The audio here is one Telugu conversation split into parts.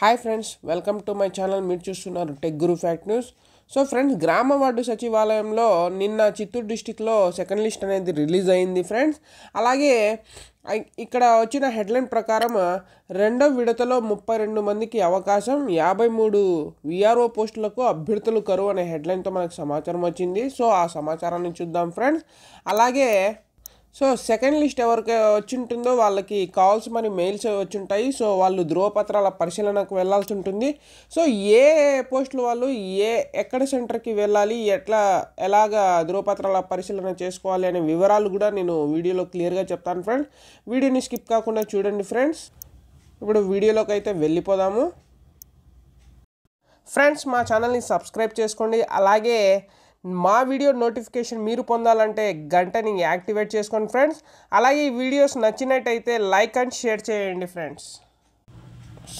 hi friends welcome to my channel మీరు చూస్తున్నారు tech guru fact news so friends గ్రామ వార్డు సచివాలయంలో నిన్న చిత్తూరు డిస్టిక్లో సెకండ్ లిస్ట్ అనేది రిలీజ్ అయింది ఫ్రెండ్స్ అలాగే ఇక్కడ వచ్చిన హెడ్లైన్ ప్రకారం రెండో విడతలో ముప్పై రెండు మందికి అవకాశం యాభై మూడు విఆర్ఓ పోస్టులకు అభ్యర్థులు కరువు అనే హెడ్లైన్తో మనకు సమాచారం వచ్చింది సో ఆ సమాచారాన్ని చూద్దాం ఫ్రెండ్స్ అలాగే సో సెకండ్ లిస్ట్ ఎవరికి వచ్చి ఉంటుందో వాళ్ళకి కావాల్సి మరి మెయిల్స్ వచ్చి ఉంటాయి సో వాళ్ళు ధ్రువపత్రాల పరిశీలనకు వెళ్లాల్సి ఉంటుంది సో ఏ పోస్టులు వాళ్ళు ఏ ఎక్కడ సెంటర్కి వెళ్ళాలి ఎట్లా ఎలాగ ధ్రువపత్రాల పరిశీలన చేసుకోవాలి అనే వివరాలు కూడా నేను వీడియోలో క్లియర్గా చెప్తాను ఫ్రెండ్స్ వీడియోని స్కిప్ కాకుండా చూడండి ఫ్రెండ్స్ ఇప్పుడు వీడియోలోకి అయితే వెళ్ళిపోదాము ఫ్రెండ్స్ మా ఛానల్ని సబ్స్క్రైబ్ చేసుకోండి అలాగే మా వీడియో నోటిఫికేషన్ మీరు పొందాలంటే గంటని యాక్టివేట్ చేసుకోండి ఫ్రెండ్స్ అలాగే ఈ వీడియోస్ నచ్చినట్టయితే లైక్ అండ్ షేర్ చేయండి ఫ్రెండ్స్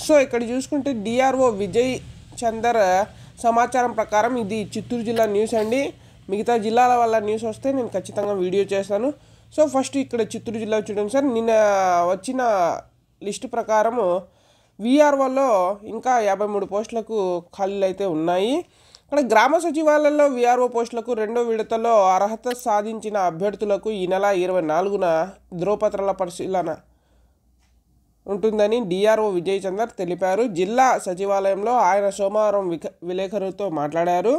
సో ఇక్కడ చూసుకుంటే డిఆర్ఓ విజయ్ చందర్ సమాచారం ప్రకారం ఇది చిత్తూరు జిల్లా న్యూస్ అండి మిగతా జిల్లాల వల్ల న్యూస్ వస్తే నేను ఖచ్చితంగా వీడియో చేస్తాను సో ఫస్ట్ ఇక్కడ చిత్తూరు జిల్లా చూడండి సార్ నిన్న వచ్చిన లిస్టు ప్రకారము విఆర్ఓలో ఇంకా యాభై మూడు పోస్టులకు ఖాళీలు అయితే ఉన్నాయి ఇక్కడ గ్రామ సచివాలయంలో విఆర్ఓ పోస్టులకు రెండో విడతలో అర్హత సాధించిన అభ్యర్థులకు ఈ నెల ఇరవై నాలుగున ధ్రువపత్రాల పరిశీలన ఉంటుందని డిఆర్ఓ విజయ్ చందర్ తెలిపారు జిల్లా సచివాలయంలో ఆయన సోమవారం విక విలేకరులతో మాట్లాడారు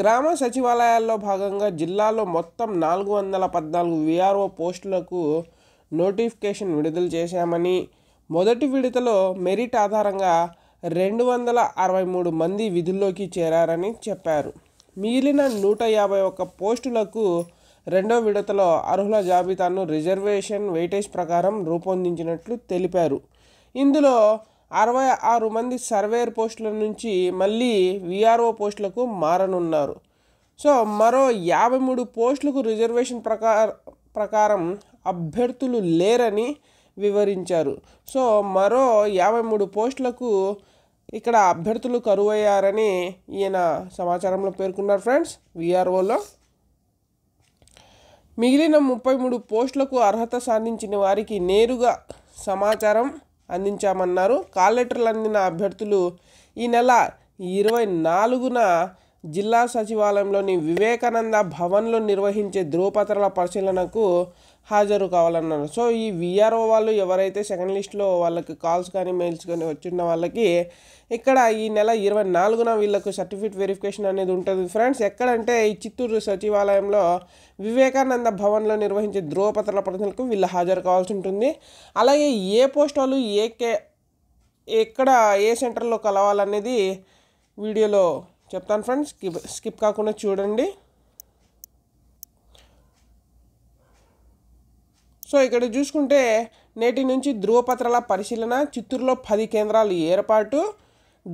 గ్రామ సచివాలయాల్లో భాగంగా జిల్లాలో మొత్తం నాలుగు వందల పద్నాలుగు విఆర్ఓ పోస్టులకు నోటిఫికేషన్ విడుదల చేశామని మొదటి విడతలో మెరిట్ ఆధారంగా రెండు వందల అరవై మూడు మంది విధుల్లోకి చేరారని చెప్పారు మిగిలిన నూట యాభై ఒక్క పోస్టులకు రెండో విడతలో అర్హుల జాబితాను రిజర్వేషన్ వెయిటేజ్ ప్రకారం రూపొందించినట్లు తెలిపారు ఇందులో అరవై ఆరు మంది సర్వేయర్ పోస్టుల నుంచి మళ్ళీ విఆర్ఓ పోస్టులకు మారనున్నారు సో మరో యాభై మూడు పోస్టులకు రిజర్వేషన్ ప్రకార ప్రకారం అభ్యర్థులు లేరని వివరించారు సో మరో యాభై మూడు పోస్టులకు ఇక్కడ అభ్యర్థులు కరువయ్యారని ఈయన సమాచారంలో పేర్కొన్నారు ఫ్రెండ్స్ విఆర్ఓలో మిగిలిన ముప్పై మూడు పోస్టులకు అర్హత సాధించిన వారికి నేరుగా సమాచారం అందించామన్నారు కాల్ లెటర్లు అందిన అభ్యర్థులు ఈ నెల ఇరవై నాలుగున జిల్లా సచివాలయంలోని వివేకానంద భవన్లో నిర్వహించే ధ్రువపత్రాల పరిశీలనకు హాజరు కావాలన్నారు సో ఈ విఆర్ఓ వాళ్ళు ఎవరైతే సెకండ్ లిస్ట్లో వాళ్ళకి కాల్స్ కానీ మెయిల్స్ కానీ వచ్చిన వాళ్ళకి ఇక్కడ ఈ నెల ఇరవై నాలుగున వీళ్ళకు సర్టిఫికేట్ వెరిఫికేషన్ అనేది ఉంటుంది ఫ్రెండ్స్ ఎక్కడంటే ఈ చిత్తూరు సచివాలయంలో వివేకానంద భవన్లో నిర్వహించే ధ్రువపత్రాల పరిశీలనకు వీళ్ళు హాజరు కావాల్సి ఉంటుంది అలాగే ఏ పోస్ట్ వాళ్ళు ఏ కే ఎక్కడ ఏ సెంటర్లో కలవాలనేది వీడియోలో చెప్తాను ఫ్రెండ్స్ స్కిప్ స్కిప్ కాకుండా చూడండి సో ఇక్కడ చూసుకుంటే నేటి నుంచి ధృవపత్రాల పరిశీలన చిత్తూరులో పది కేంద్రాలు ఏర్పాటు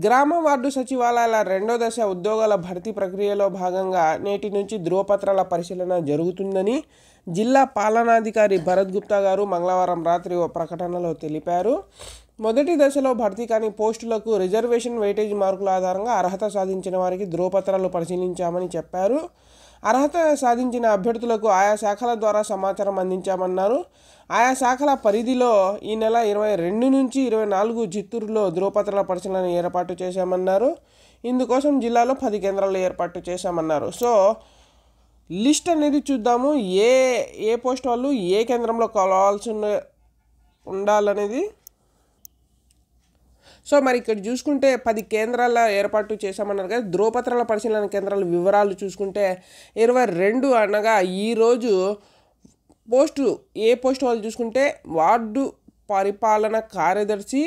గ్రామ వార్డు సచివాలయాల రెండో దశ ఉద్యోగాల భర్తీ ప్రక్రియలో భాగంగా నేటి నుంచి ధృవపత్రాల పరిశీలన జరుగుతుందని జిల్లా పాలనాధికారి భరత్ గుప్తా గారు మంగళవారం రాత్రి ఓ ప్రకటనలో తెలిపారు మొదటి దశలో భర్తీ కాని పోస్టులకు రిజర్వేషన్ వెయిటేజ్ మార్కుల ఆధారంగా అర్హత సాధించిన వారికి ధృవపత్రాలు పరిశీలించామని చెప్పారు అర్హత సాధించిన అభ్యర్థులకు ఆయా శాఖల ద్వారా సమాచారం అందించామన్నారు ఆయా శాఖల పరిధిలో ఈ నెల ఇరవై రెండు నుంచి ఇరవై నాలుగు చిత్తూరులో ధృవపత్రాల పరిశీలన ఏర్పాటు చేశామన్నారు ఇందుకోసం జిల్లాలో పది కేంద్రాలు ఏర్పాటు చేశామన్నారు సో లిస్ట్ అనేది చూద్దాము ఏ ఏ పోస్ట్ వాళ్ళు ఏ కేంద్రంలో కావాల్సి ఉండాలనేది సో మరి ఇక్కడ చూసుకుంటే పది కేంద్రాల ఏర్పాటు చేశామన్నారు కదా ద్రోపత్రాల పరిశీలన కేంద్రాల వివరాలు చూసుకుంటే ఇరవై రెండు అనగా ఈరోజు పోస్టు ఏ పోస్టు వాళ్ళు చూసుకుంటే వార్డు పరిపాలన కార్యదర్శి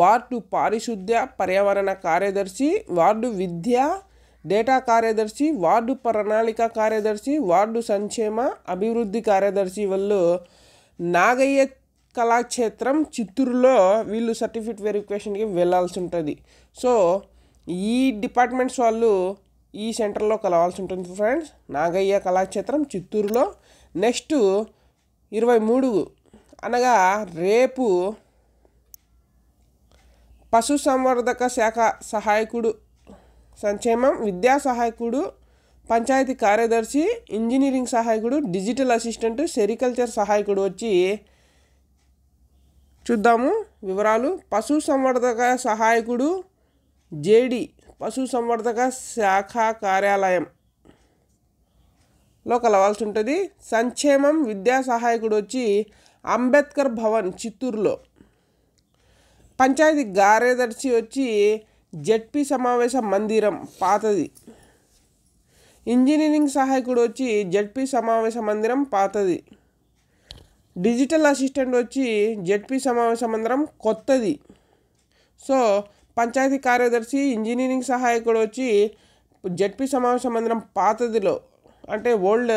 వార్డు పారిశుద్ధ్య పర్యావరణ కార్యదర్శి వార్డు విద్య డేటా కార్యదర్శి వార్డు ప్రణాళిక కార్యదర్శి వార్డు సంక్షేమ అభివృద్ధి కార్యదర్శి వాళ్ళు నాగయ్య కళాక్షేత్రం చిత్తూరులో వీళ్ళు సర్టిఫికేట్ వెరిఫికేషన్కి వెళ్ళాల్సి ఉంటుంది సో ఈ డిపార్ట్మెంట్స్ వాళ్ళు ఈ సెంటర్లో కలవాల్సి ఉంటుంది ఫ్రెండ్స్ నాగయ్య కళాక్షేత్రం చిత్తూరులో నెక్స్ట్ ఇరవై మూడు అనగా రేపు పశు సంవర్ధక శాఖ సహాయకుడు సంక్షేమం విద్యా సహాయకుడు పంచాయతీ కార్యదర్శి ఇంజనీరింగ్ సహాయకుడు డిజిటల్ అసిస్టెంట్ సెరికల్చర్ సహాయకుడు వచ్చి చూద్దాము వివరాలు పశు సంవర్ధక సహాయకుడు జేడి పశు సంవర్ధక శాఖ కార్యాలయం లో కలవాల్సి ఉంటుంది సంక్షేమం విద్యా సహాయకుడు వచ్చి అంబేద్కర్ భవన్ చిత్తూరులో పంచాయతీ కార్యదర్శి వచ్చి జడ్పీ సమావేశ మందిరం పాతది ఇంజనీరింగ్ సహాయకుడు వచ్చి జడ్పీ సమావేశ మందిరం పాతది డిజిటల్ అసిస్టెంట్ వచ్చి జెడ్పీ సమావేశ మందిరం కొత్తది సో పంచాయతీ కార్యదర్శి ఇంజనీరింగ్ సహాయకుడు వచ్చి జెడ్పీ సమావేశ మందిరం పాతదిలో అంటే ఓల్డ్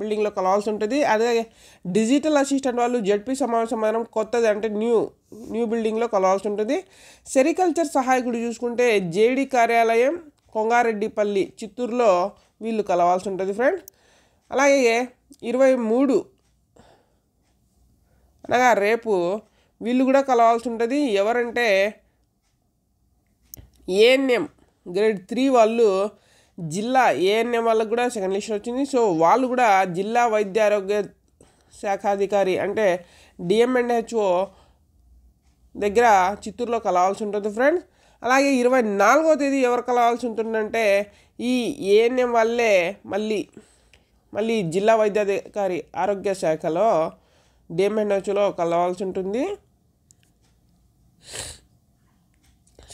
బిల్డింగ్లో కలవాల్సి ఉంటుంది అదే డిజిటల్ అసిస్టెంట్ వాళ్ళు జెడ్పీ సమావేశ మందిరం కొత్తది అంటే న్యూ న్యూ బిల్డింగ్లో కలవాల్సి ఉంటుంది సెరికల్చర్ సహాయకుడు చూసుకుంటే జేడీ కార్యాలయం కొంగారెడ్డిపల్లి చిత్తూరులో వీళ్ళు కలవాల్సి ఉంటుంది ఫ్రెండ్ అలాగే ఇరవై మూడు అనగా రేపు వీళ్ళు కూడా కలవాల్సి ఉంటుంది ఎవరంటే ఏఎన్ఎం గ్రేడ్ త్రీ వాళ్ళు జిల్లా ఏఎన్ఎం వాళ్ళకు కూడా సెకండ్ లిస్ట్ వచ్చింది సో వాళ్ళు కూడా జిల్లా వైద్య ఆరోగ్య శాఖాధికారి అంటే డిఎం అండ్ హెచ్ఓ దగ్గర చిత్తూరులో కలవాల్సి ఉంటుంది ఫ్రెండ్స్ అలాగే ఇరవై నాలుగో తేదీ ఎవరు కలవాల్సి ఉంటుందంటే ఈ ఏఎన్ఎం వాళ్ళే మళ్ళీ మళ్ళీ జిల్లా వైద్యాధికారి ఆరోగ్య శాఖలో డిఎంఎన్ హెచ్లో కలవాల్సి ఉంటుంది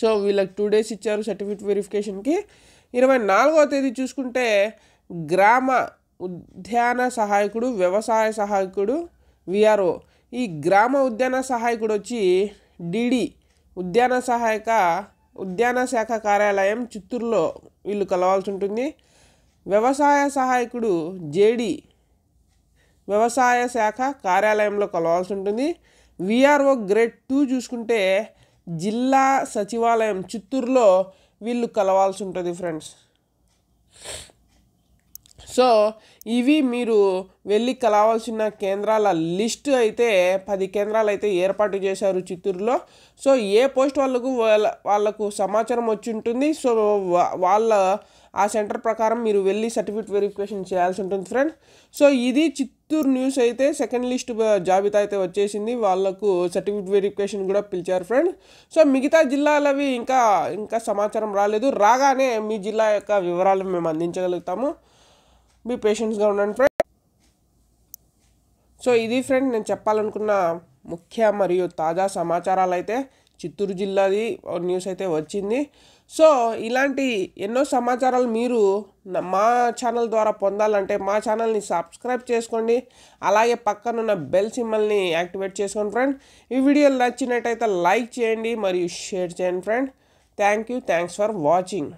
సో వీళ్ళకి టూ డేస్ ఇచ్చారు సర్టిఫికేట్ వెరిఫికేషన్కి ఇరవై నాలుగవ తేదీ చూసుకుంటే గ్రామ ఉద్యాన సహాయకుడు వ్యవసాయ సహాయకుడు విఆర్ఓ ఈ గ్రామ ఉద్యాన సహాయకుడు వచ్చి డిడి ఉద్యాన సహాయక ఉద్యాన శాఖ కార్యాలయం చిత్తూరులో వీళ్ళు కలవాల్సి ఉంటుంది వ్యవసాయ సహాయకుడు జేడి వ్యవసాయ శాఖ కార్యాలయంలో కలవాల్సి ఉంటుంది విఆర్ఓ గ్రేడ్ టూ చూసుకుంటే జిల్లా సచివాలయం చిత్తూరులో వీళ్ళు కలవాల్సి ఉంటుంది ఫ్రెండ్స్ సో ఇవి మీరు వెళ్ళి కలవాల్సిన కేంద్రాల లిస్ట్ అయితే పది కేంద్రాలు అయితే ఏర్పాటు చేశారు చిత్తూరులో సో ఏ పోస్ట్ వాళ్ళకు వాళ్ళకు సమాచారం వచ్చి ఉంటుంది సో వాళ్ళ ఆ సెంటర్ ప్రకారం మీరు వెళ్ళి సర్టిఫికేట్ వెరిఫికేషన్ చేయాల్సి ఉంటుంది ఫ్రెండ్ సో ఇది చిత్తూరు న్యూస్ అయితే సెకండ్ లిస్ట్ జాబితా అయితే వచ్చేసింది వాళ్ళకు సర్టిఫికేట్ వెరిఫికేషన్ కూడా పిలిచారు ఫ్రెండ్ సో మిగతా జిల్లాలవి ఇంకా ఇంకా సమాచారం రాలేదు రాగానే మీ జిల్లా యొక్క వివరాలు మేము అందించగలుగుతాము మీ పేషెంట్స్గా ఉండండి ఫ్రెండ్ సో ఇది ఫ్రెండ్ నేను చెప్పాలనుకున్న ముఖ్య మరియు తాజా సమాచారాలు అయితే చిత్తూరు జిల్లాది న్యూస్ అయితే వచ్చింది సో ఇలాంటి ఎన్నో సమాచారాలు మీరు మా ఛానల్ ద్వారా పొందాలంటే మా ఛానల్ని సబ్స్క్రైబ్ చేసుకోండి అలాగే పక్కనున్న బెల్ సిమ్మల్ని యాక్టివేట్ చేసుకోండి ఫ్రెండ్ ఈ వీడియో నచ్చినట్టయితే లైక్ చేయండి మరియు షేర్ చేయండి friend thank you thanks for watching